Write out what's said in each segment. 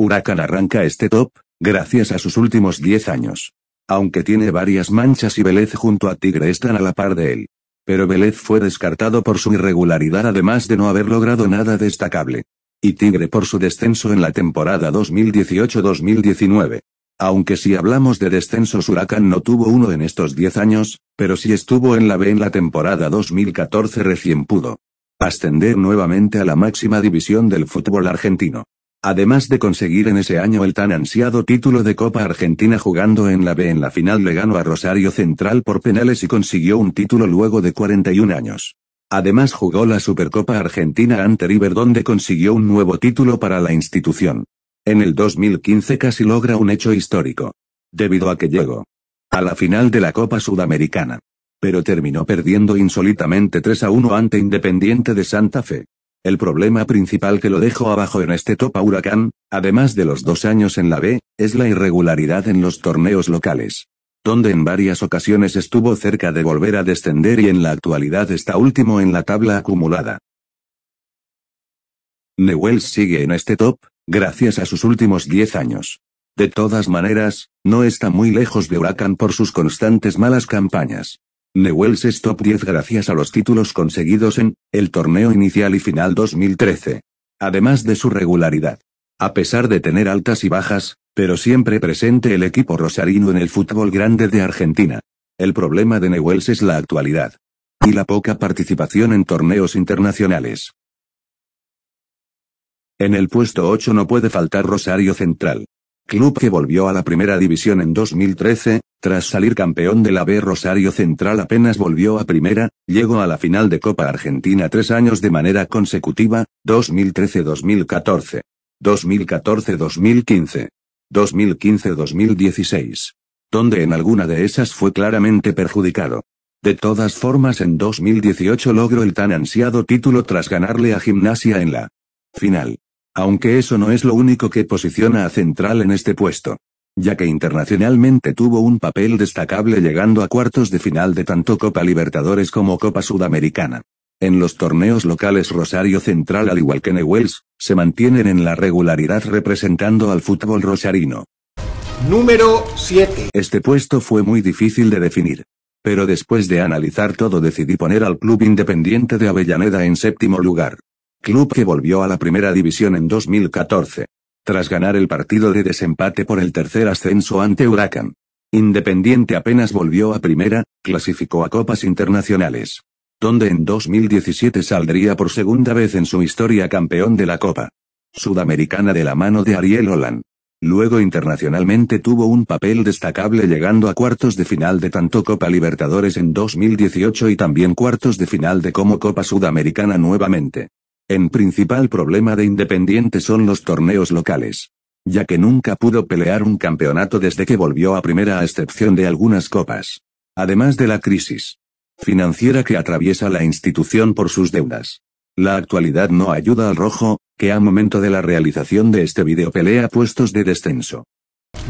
Huracán arranca este top, gracias a sus últimos 10 años. Aunque tiene varias manchas y Vélez junto a Tigre están a la par de él. Pero Vélez fue descartado por su irregularidad además de no haber logrado nada destacable. Y Tigre por su descenso en la temporada 2018-2019. Aunque si hablamos de descensos Huracán no tuvo uno en estos 10 años, pero si estuvo en la B en la temporada 2014 recién pudo ascender nuevamente a la máxima división del fútbol argentino. Además de conseguir en ese año el tan ansiado título de Copa Argentina jugando en la B en la final le ganó a Rosario Central por penales y consiguió un título luego de 41 años. Además jugó la Supercopa Argentina ante River donde consiguió un nuevo título para la institución. En el 2015 casi logra un hecho histórico. Debido a que llegó a la final de la Copa Sudamericana. Pero terminó perdiendo insólitamente 3 a 1 ante Independiente de Santa Fe. El problema principal que lo dejo abajo en este Top a Huracán, además de los dos años en la B, es la irregularidad en los torneos locales. Donde en varias ocasiones estuvo cerca de volver a descender y en la actualidad está último en la tabla acumulada. Newell sigue en este top, gracias a sus últimos 10 años. De todas maneras, no está muy lejos de Huracán por sus constantes malas campañas. Newell's es top 10 gracias a los títulos conseguidos en el torneo inicial y final 2013. Además de su regularidad. A pesar de tener altas y bajas, pero siempre presente el equipo rosarino en el fútbol grande de Argentina. El problema de Newells es la actualidad. Y la poca participación en torneos internacionales. En el puesto 8 no puede faltar Rosario Central. Club que volvió a la primera división en 2013, tras salir campeón de la B Rosario Central apenas volvió a primera, llegó a la final de Copa Argentina tres años de manera consecutiva, 2013-2014, 2014-2015, 2015-2016, donde en alguna de esas fue claramente perjudicado. De todas formas en 2018 logró el tan ansiado título tras ganarle a Gimnasia en la final. Aunque eso no es lo único que posiciona a Central en este puesto ya que internacionalmente tuvo un papel destacable llegando a cuartos de final de tanto Copa Libertadores como Copa Sudamericana. En los torneos locales Rosario Central al igual que Newells, se mantienen en la regularidad representando al fútbol rosarino. Número 7. Este puesto fue muy difícil de definir. Pero después de analizar todo decidí poner al Club Independiente de Avellaneda en séptimo lugar. Club que volvió a la primera división en 2014 tras ganar el partido de desempate por el tercer ascenso ante Huracán. Independiente apenas volvió a primera, clasificó a copas internacionales. Donde en 2017 saldría por segunda vez en su historia campeón de la Copa Sudamericana de la mano de Ariel Holland. Luego internacionalmente tuvo un papel destacable llegando a cuartos de final de tanto Copa Libertadores en 2018 y también cuartos de final de como Copa Sudamericana nuevamente. En principal problema de Independiente son los torneos locales. Ya que nunca pudo pelear un campeonato desde que volvió a primera a excepción de algunas copas. Además de la crisis financiera que atraviesa la institución por sus deudas. La actualidad no ayuda al rojo, que a momento de la realización de este video pelea puestos de descenso.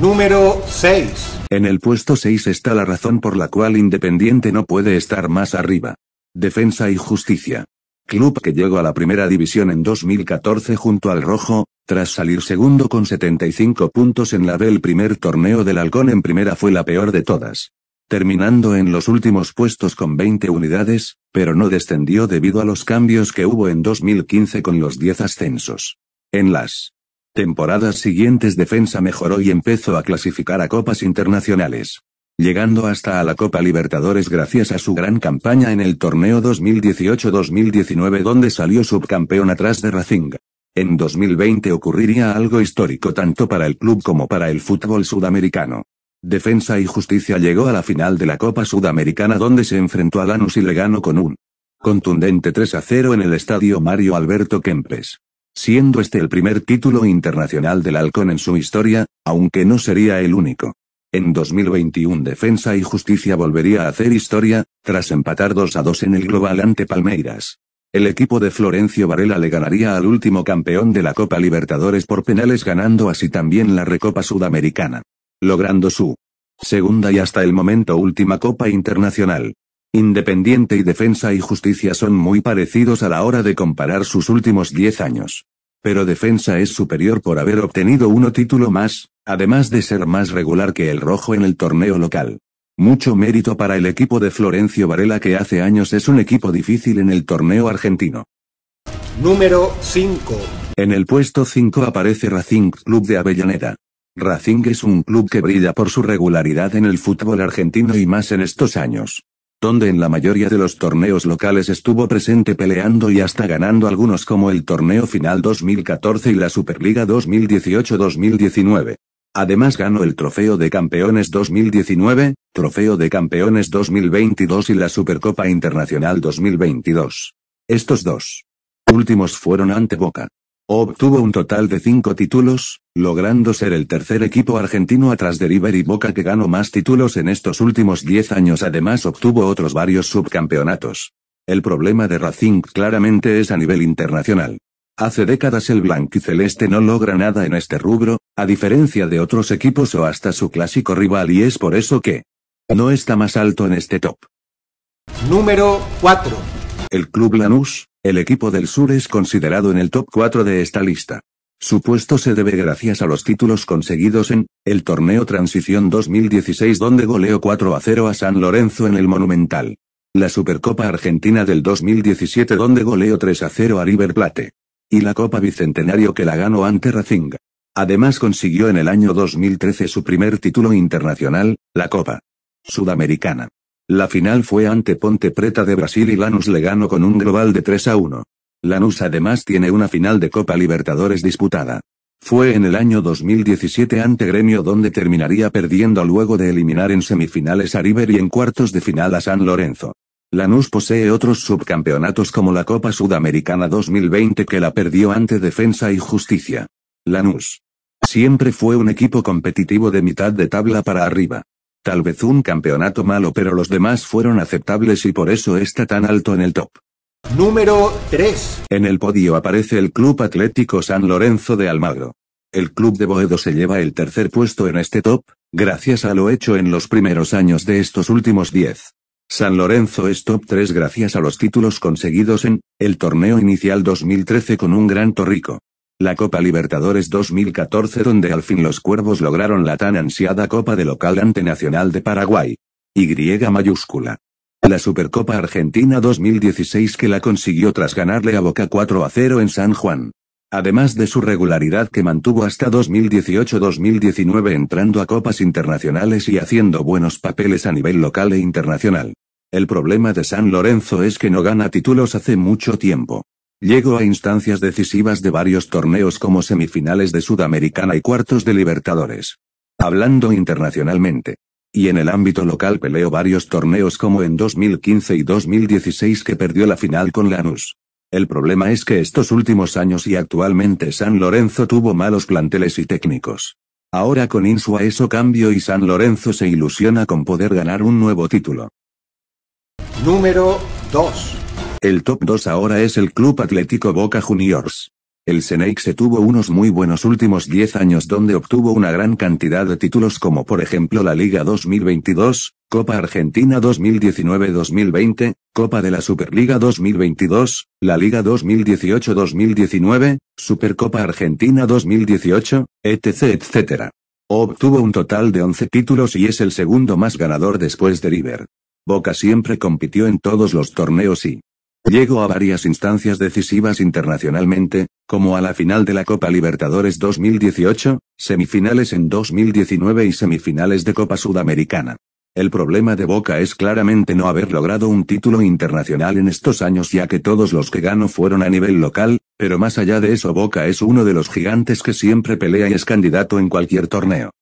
Número 6. En el puesto 6 está la razón por la cual Independiente no puede estar más arriba. Defensa y justicia club que llegó a la primera división en 2014 junto al Rojo, tras salir segundo con 75 puntos en la del primer torneo del Halcón en primera fue la peor de todas. Terminando en los últimos puestos con 20 unidades, pero no descendió debido a los cambios que hubo en 2015 con los 10 ascensos. En las temporadas siguientes defensa mejoró y empezó a clasificar a copas internacionales llegando hasta a la Copa Libertadores gracias a su gran campaña en el torneo 2018-2019 donde salió subcampeón atrás de Racing. En 2020 ocurriría algo histórico tanto para el club como para el fútbol sudamericano. Defensa y Justicia llegó a la final de la Copa Sudamericana donde se enfrentó a Lanús y le ganó con un contundente 3 a 0 en el estadio Mario Alberto Kempes. Siendo este el primer título internacional del Halcón en su historia, aunque no sería el único. En 2021 Defensa y Justicia volvería a hacer historia, tras empatar 2 a 2 en el global ante Palmeiras. El equipo de Florencio Varela le ganaría al último campeón de la Copa Libertadores por penales ganando así también la Recopa Sudamericana. Logrando su segunda y hasta el momento última Copa Internacional. Independiente y Defensa y Justicia son muy parecidos a la hora de comparar sus últimos 10 años pero Defensa es superior por haber obtenido uno título más, además de ser más regular que el rojo en el torneo local. Mucho mérito para el equipo de Florencio Varela que hace años es un equipo difícil en el torneo argentino. Número 5. En el puesto 5 aparece Racing Club de Avellaneda. Racing es un club que brilla por su regularidad en el fútbol argentino y más en estos años donde en la mayoría de los torneos locales estuvo presente peleando y hasta ganando algunos como el Torneo Final 2014 y la Superliga 2018-2019. Además ganó el Trofeo de Campeones 2019, Trofeo de Campeones 2022 y la Supercopa Internacional 2022. Estos dos últimos fueron ante Boca. Obtuvo un total de cinco títulos, logrando ser el tercer equipo argentino atrás de River y Boca que ganó más títulos en estos últimos diez años. Además obtuvo otros varios subcampeonatos. El problema de Racing claramente es a nivel internacional. Hace décadas el blanquiceleste no logra nada en este rubro, a diferencia de otros equipos o hasta su clásico rival y es por eso que no está más alto en este top. Número 4. El Club Lanús, el equipo del sur es considerado en el top 4 de esta lista. Su puesto se debe gracias a los títulos conseguidos en el torneo Transición 2016 donde goleó 4 a 0 a San Lorenzo en el Monumental. La Supercopa Argentina del 2017 donde goleó 3 a 0 a River Plate. Y la Copa Bicentenario que la ganó ante Racing. Además consiguió en el año 2013 su primer título internacional, la Copa Sudamericana. La final fue ante Ponte Preta de Brasil y Lanús le ganó con un global de 3 a 1. Lanús además tiene una final de Copa Libertadores disputada. Fue en el año 2017 ante Gremio donde terminaría perdiendo luego de eliminar en semifinales a River y en cuartos de final a San Lorenzo. Lanús posee otros subcampeonatos como la Copa Sudamericana 2020 que la perdió ante Defensa y Justicia. Lanús. Siempre fue un equipo competitivo de mitad de tabla para arriba. Tal vez un campeonato malo pero los demás fueron aceptables y por eso está tan alto en el top. Número 3. En el podio aparece el Club Atlético San Lorenzo de Almagro. El club de Boedo se lleva el tercer puesto en este top, gracias a lo hecho en los primeros años de estos últimos 10. San Lorenzo es top 3 gracias a los títulos conseguidos en el torneo inicial 2013 con un gran torrico. La Copa Libertadores 2014 donde al fin los cuervos lograron la tan ansiada Copa de Local Antenacional de Paraguay. Y mayúscula. La Supercopa Argentina 2016 que la consiguió tras ganarle a Boca 4 a 0 en San Juan. Además de su regularidad que mantuvo hasta 2018-2019 entrando a copas internacionales y haciendo buenos papeles a nivel local e internacional. El problema de San Lorenzo es que no gana títulos hace mucho tiempo. Llegó a instancias decisivas de varios torneos como semifinales de Sudamericana y cuartos de Libertadores. Hablando internacionalmente. Y en el ámbito local peleó varios torneos como en 2015 y 2016 que perdió la final con Lanús. El problema es que estos últimos años y actualmente San Lorenzo tuvo malos planteles y técnicos. Ahora con Insua eso cambio y San Lorenzo se ilusiona con poder ganar un nuevo título. Número 2. El top 2 ahora es el Club Atlético Boca Juniors. El Senex se tuvo unos muy buenos últimos 10 años donde obtuvo una gran cantidad de títulos como por ejemplo la Liga 2022, Copa Argentina 2019-2020, Copa de la Superliga 2022, la Liga 2018-2019, Supercopa Argentina 2018, etc. etc. Obtuvo un total de 11 títulos y es el segundo más ganador después de River. Boca siempre compitió en todos los torneos y, Llegó a varias instancias decisivas internacionalmente, como a la final de la Copa Libertadores 2018, semifinales en 2019 y semifinales de Copa Sudamericana. El problema de Boca es claramente no haber logrado un título internacional en estos años ya que todos los que ganó fueron a nivel local, pero más allá de eso Boca es uno de los gigantes que siempre pelea y es candidato en cualquier torneo.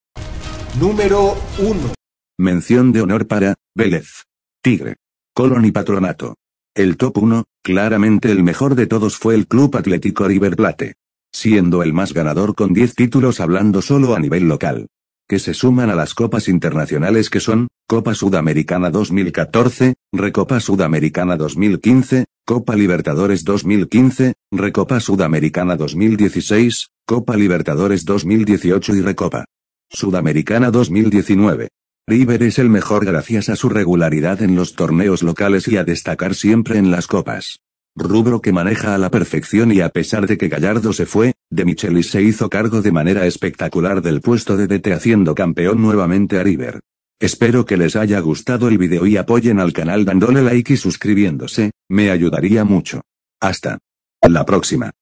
Número 1. Mención de honor para, Vélez. Tigre. Colon y Patronato. El top 1, claramente el mejor de todos fue el Club Atlético River Plate. Siendo el más ganador con 10 títulos hablando solo a nivel local. Que se suman a las copas internacionales que son, Copa Sudamericana 2014, Recopa Sudamericana 2015, Copa Libertadores 2015, Recopa Sudamericana 2016, Copa Libertadores 2018 y Recopa Sudamericana 2019. River es el mejor gracias a su regularidad en los torneos locales y a destacar siempre en las copas. Rubro que maneja a la perfección y a pesar de que Gallardo se fue, De Michelis se hizo cargo de manera espectacular del puesto de DT haciendo campeón nuevamente a River. Espero que les haya gustado el video y apoyen al canal dándole like y suscribiéndose, me ayudaría mucho. Hasta la próxima.